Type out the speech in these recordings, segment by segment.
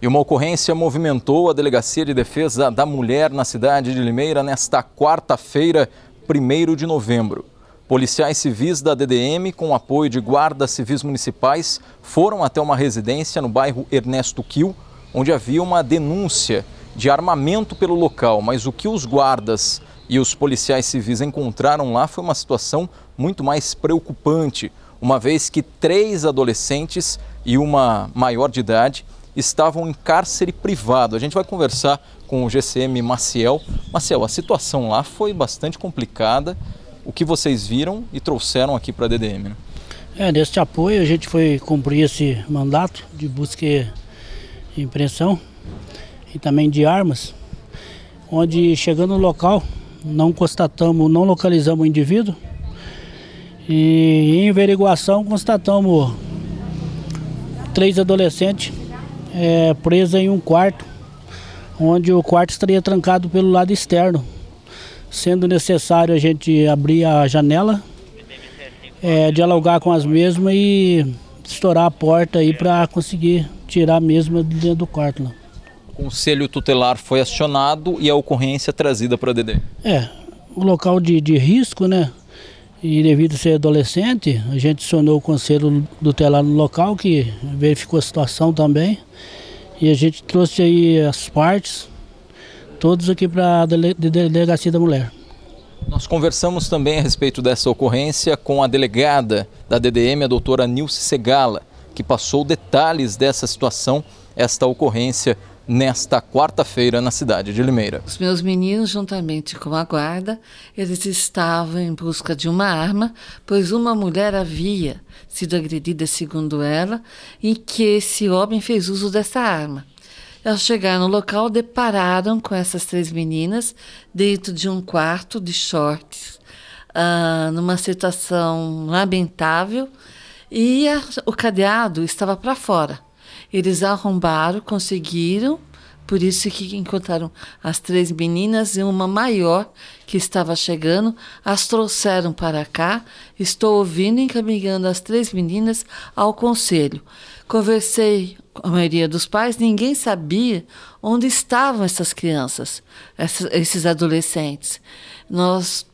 E uma ocorrência movimentou a Delegacia de Defesa da Mulher na cidade de Limeira nesta quarta-feira, 1 de novembro. Policiais civis da DDM, com apoio de guardas civis municipais, foram até uma residência no bairro Ernesto Kiel, onde havia uma denúncia de armamento pelo local. Mas o que os guardas e os policiais civis encontraram lá foi uma situação muito mais preocupante, uma vez que três adolescentes e uma maior de idade estavam em cárcere privado. A gente vai conversar com o GCM Maciel. Maciel, a situação lá foi bastante complicada. O que vocês viram e trouxeram aqui para a DDM? Né? É, neste apoio a gente foi cumprir esse mandato de busca e impressão e também de armas, onde chegando no local não constatamos, não localizamos o indivíduo e em averiguação constatamos três adolescentes é, presa em um quarto, onde o quarto estaria trancado pelo lado externo, sendo necessário a gente abrir a janela, é, dialogar com as mesmas e estourar a porta aí para conseguir tirar a mesma de dentro do quarto. Lá. O conselho tutelar foi acionado e a ocorrência trazida para a DD. É, o local de, de risco, né? E devido a ser adolescente, a gente acionou o conselho do telar no local, que verificou a situação também. E a gente trouxe aí as partes, todos aqui para a Delegacia da Mulher. Nós conversamos também a respeito dessa ocorrência com a delegada da DDM, a doutora Nilce Segala, que passou detalhes dessa situação, esta ocorrência nesta quarta-feira na cidade de Limeira. Os meus meninos, juntamente com a guarda, eles estavam em busca de uma arma, pois uma mulher havia sido agredida, segundo ela, e que esse homem fez uso dessa arma. Ao chegar no local, depararam com essas três meninas dentro de um quarto de shorts, uh, numa situação lamentável, e a, o cadeado estava para fora. Eles arrombaram, conseguiram, por isso que encontraram as três meninas e uma maior que estava chegando, as trouxeram para cá. Estou ouvindo e encaminhando as três meninas ao conselho. Conversei com a maioria dos pais, ninguém sabia onde estavam essas crianças, esses adolescentes. Nós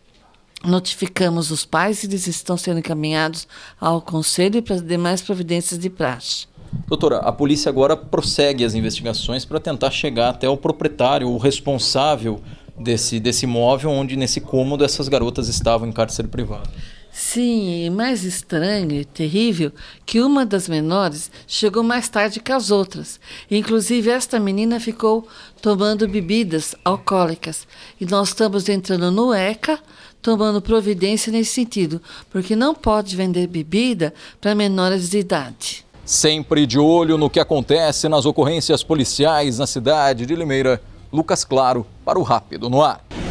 notificamos os pais e eles estão sendo encaminhados ao conselho e para as demais providências de praxe. Doutora, a polícia agora prossegue as investigações para tentar chegar até o proprietário, o responsável desse, desse imóvel onde, nesse cômodo, essas garotas estavam em cárcere privado. Sim, e mais estranho e terrível que uma das menores chegou mais tarde que as outras. Inclusive, esta menina ficou tomando bebidas alcoólicas. E nós estamos entrando no ECA, tomando providência nesse sentido, porque não pode vender bebida para menores de idade. Sempre de olho no que acontece nas ocorrências policiais na cidade de Limeira, Lucas Claro para o Rápido no Ar.